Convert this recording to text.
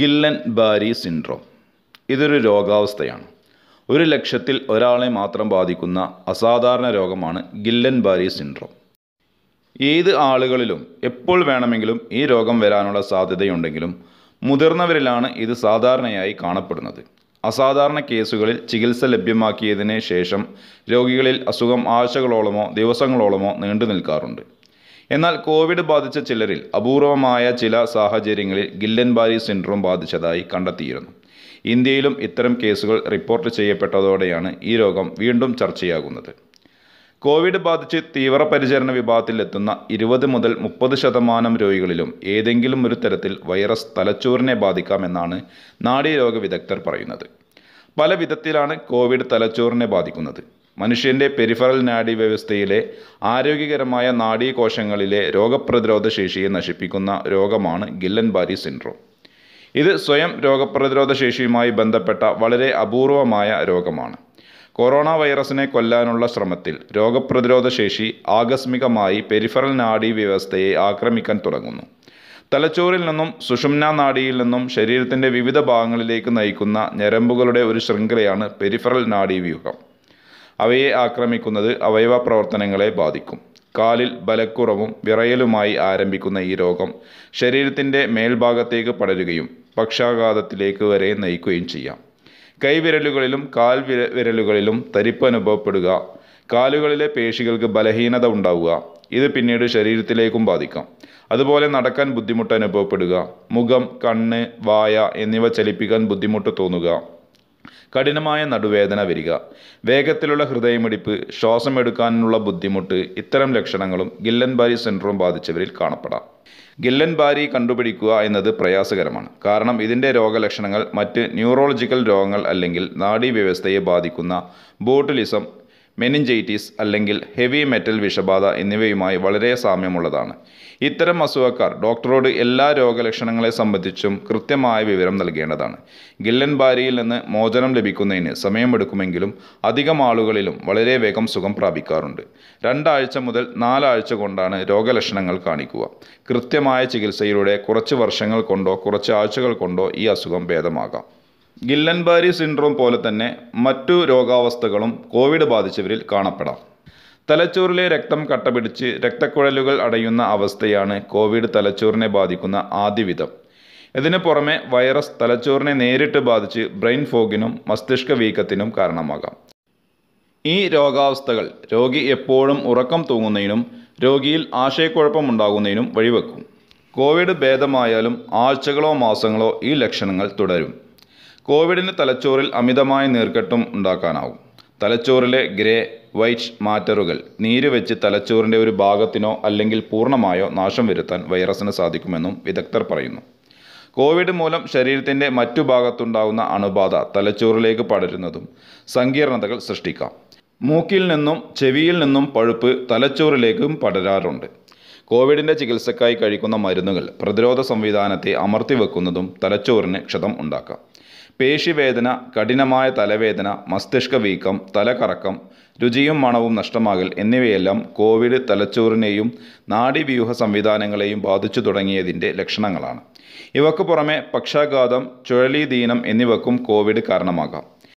Guillain ബാരി syndrome ഇതൊരു രോഗാവസ്ഥയാണ് ഒരു ലക്ഷത്തിൽ ഒരാളെ മാത്രം ബാധിക്കുന്ന അസാധാരണ രോഗമാണ് ഗില്ലൻ ബാരി സിൻഡ്രോം ഏത് ആളുകളിലും എപ്പോൾ വേണമെങ്കിലും ഈ രോഗം വരാനുള്ള സാധ്യതയുണ്ടെങ്കിലും മുതിർന്നവരിലാണ് ഇത് സാധാരണയായി കാണപ്പെടുന്നത് അസാധാരണ കേസുകളിൽ ചികിത്സ ലഭ്യമാക്കിയതിന് ശേഷം രോഗികളിൽ അസുഖം ആഴ്ചകളോളമോ ദിവസങ്ങളോളമോ നീണ്ടു നിൽക്കാറുണ്ട് എന്നാൽ കോവിഡ് ബാധിച്ച ചിലരിൽ അപൂർവമായ ചില സാഹചര്യങ്ങളിൽ ഗില്ലൻ ബാരി സിൻഡ്രോം ബാധിച്ചതായി കണ്ടെത്തിയിരുന്നു ഇന്ത്യയിലും ഇത്തരം കേസുകൾ റിപ്പോർട്ട് ചെയ്യപ്പെട്ടതോടെയാണ് ഈ രോഗം വീണ്ടും ചർച്ചയാകുന്നത് കോവിഡ് ബാധിച്ച് തീവ്രപരിചരണ വിഭാഗത്തിലെത്തുന്ന ഇരുപത് മുതൽ മുപ്പത് ശതമാനം രോഗികളിലും ഏതെങ്കിലും ഒരു തരത്തിൽ വൈറസ് തലച്ചോറിനെ ബാധിക്കാമെന്നാണ് നാഡീരോഗ വിദഗ്ധർ പറയുന്നത് പല വിധത്തിലാണ് കോവിഡ് തലച്ചോറിനെ ബാധിക്കുന്നത് മനുഷ്യൻ്റെ പെരിഫറൽ നാഡി വ്യവസ്ഥയിലെ ആരോഗ്യകരമായ നാഡീകോശങ്ങളിലെ രോഗപ്രതിരോധ ശേഷിയെ നശിപ്പിക്കുന്ന രോഗമാണ് ഗില്ലൻ ബാരി സിൻഡ്രോം ഇത് സ്വയം രോഗപ്രതിരോധ ശേഷിയുമായി ബന്ധപ്പെട്ട വളരെ അപൂർവമായ രോഗമാണ് കൊറോണ വൈറസിനെ കൊല്ലാനുള്ള ശ്രമത്തിൽ രോഗപ്രതിരോധ ശേഷി ആകസ്മികമായി പെരിഫറൽ നാഡി വ്യവസ്ഥയെ ആക്രമിക്കാൻ തുടങ്ങുന്നു തലച്ചോറിൽ നിന്നും സുഷുമ്ന നാഡിയിൽ നിന്നും ശരീരത്തിൻ്റെ വിവിധ ഭാഗങ്ങളിലേക്ക് നയിക്കുന്ന ഞരമ്പുകളുടെ ഒരു ശൃംഖലയാണ് പെരിഫറൽ നാഡി വ്യൂഹം അവയെ ആക്രമിക്കുന്നത് അവയവ പ്രവർത്തനങ്ങളെ ബാധിക്കും കാലിൽ ബലക്കുറവും വിറയലുമായി ആരംഭിക്കുന്ന ഈ രോഗം ശരീരത്തിൻ്റെ മേൽഭാഗത്തേക്ക് പടരുകയും പക്ഷാഘാതത്തിലേക്ക് വരെ നയിക്കുകയും ചെയ്യാം കൈവിരലുകളിലും കാൽ വിര വിരലുകളിലും തരിപ്പ് അനുഭവപ്പെടുക കാലുകളിലെ പേശികൾക്ക് ബലഹീനത ഉണ്ടാവുക ഇത് പിന്നീട് ശരീരത്തിലേക്കും ബാധിക്കാം അതുപോലെ നടക്കാൻ ബുദ്ധിമുട്ട് അനുഭവപ്പെടുക മുഖം കണ്ണ് വായ എന്നിവ ചലിപ്പിക്കാൻ ബുദ്ധിമുട്ട് തോന്നുക കഠിനമായ നടുവേദന വരിക വേഗത്തിലുള്ള ഹൃദയമിടിപ്പ് ശ്വാസമെടുക്കാനുള്ള ബുദ്ധിമുട്ട് ഇത്തരം ലക്ഷണങ്ങളും ഗില്ലൻ ബാരി സിൻഡ്രോം ബാധിച്ചവരിൽ കാണപ്പെടാം ഗില്ലൻ ബാരി കണ്ടുപിടിക്കുക എന്നത് പ്രയാസകരമാണ് കാരണം ഇതിൻ്റെ രോഗലക്ഷണങ്ങൾ മറ്റ് ന്യൂറോളജിക്കൽ രോഗങ്ങൾ അല്ലെങ്കിൽ നാഡീവ്യവസ്ഥയെ ബാധിക്കുന്ന ബോട്ടുലിസം മെനിഞ്ചൈറ്റിസ് അല്ലെങ്കിൽ ഹെവി മെറ്റൽ വിഷബാധ എന്നിവയുമായി വളരെ സാമ്യമുള്ളതാണ് ഇത്തരം അസുഖക്കാർ ഡോക്ടറോട് എല്ലാ രോഗലക്ഷണങ്ങളെ സംബന്ധിച്ചും കൃത്യമായ വിവരം നൽകേണ്ടതാണ് ഗില്ലൻ ബാരിയിൽ നിന്ന് മോചനം ലഭിക്കുന്നതിന് സമയമെടുക്കുമെങ്കിലും അധികം ആളുകളിലും വളരെ വേഗം സുഖം പ്രാപിക്കാറുണ്ട് രണ്ടാഴ്ച മുതൽ നാലാഴ്ച കൊണ്ടാണ് രോഗലക്ഷണങ്ങൾ കാണിക്കുക കൃത്യമായ ചികിത്സയിലൂടെ കുറച്ച് വർഷങ്ങൾ കൊണ്ടോ കുറച്ച് ആഴ്ചകൾ കൊണ്ടോ ഈ അസുഖം ഭേദമാകാം ഗില്ലൻബാരി സിൻഡ്രോം പോലെ തന്നെ മറ്റു രോഗാവസ്ഥകളും കോവിഡ് ബാധിച്ചവരിൽ കാണപ്പെടാം തലച്ചോറിലെ രക്തം കട്ടപിടിച്ച് രക്തക്കുഴലുകൾ അടയുന്ന അവസ്ഥയാണ് കോവിഡ് തലച്ചോറിനെ ബാധിക്കുന്ന ആദ്യവിധം ഇതിനു പുറമെ വൈറസ് തലച്ചോറിനെ നേരിട്ട് ബാധിച്ച് ബ്രെയിൻ ഫോഗിനും മസ്തിഷ്ക വീക്കത്തിനും കാരണമാകാം ഈ രോഗാവസ്ഥകൾ രോഗി എപ്പോഴും ഉറക്കം തൂങ്ങുന്നതിനും രോഗിയിൽ ആശയക്കുഴപ്പമുണ്ടാകുന്നതിനും വഴിവെക്കും കോവിഡ് ഭേദമായാലും ആഴ്ചകളോ മാസങ്ങളോ ഈ ലക്ഷണങ്ങൾ തുടരും കോവിഡിന് തലച്ചോറിൽ അമിതമായ നീർക്കെട്ടും ഉണ്ടാക്കാനാവും തലച്ചോറിലെ ഗ്രേ വൈറ്റ് മാറ്ററുകൾ നീര് വെച്ച് തലച്ചോറിൻ്റെ ഒരു ഭാഗത്തിനോ അല്ലെങ്കിൽ പൂർണ്ണമായോ നാശം വരുത്താൻ വൈറസിന് സാധിക്കുമെന്നും വിദഗ്ധർ പറയുന്നു കോവിഡ് മൂലം ശരീരത്തിൻ്റെ മറ്റു ഭാഗത്തുണ്ടാകുന്ന അണുബാധ തലച്ചോറിലേക്ക് പടരുന്നതും സങ്കീർണതകൾ സൃഷ്ടിക്കാം മൂക്കിൽ നിന്നും ചെവിയിൽ നിന്നും പഴുപ്പ് തലച്ചോറിലേക്കും പടരാറുണ്ട് കോവിഡിൻ്റെ ചികിത്സക്കായി കഴിക്കുന്ന മരുന്നുകൾ പ്രതിരോധ സംവിധാനത്തെ അമർത്തി വെക്കുന്നതും തലച്ചോറിന് ക്ഷതം ഉണ്ടാക്കാം പേശിവേദന കഠിനമായ തലവേദന മസ്തിഷ്ക വീക്കം തലകറക്കം രുചിയും മണവും നഷ്ടമാകൽ എന്നിവയെല്ലാം കോവിഡ് തലച്ചോറിനെയും നാഡീവ്യൂഹ സംവിധാനങ്ങളെയും ബാധിച്ചു തുടങ്ങിയതിൻ്റെ ലക്ഷണങ്ങളാണ് ഇവക്ക് പുറമെ പക്ഷാഘാതം ചുഴലിദീനം എന്നിവക്കും കോവിഡ് കാരണമാകാം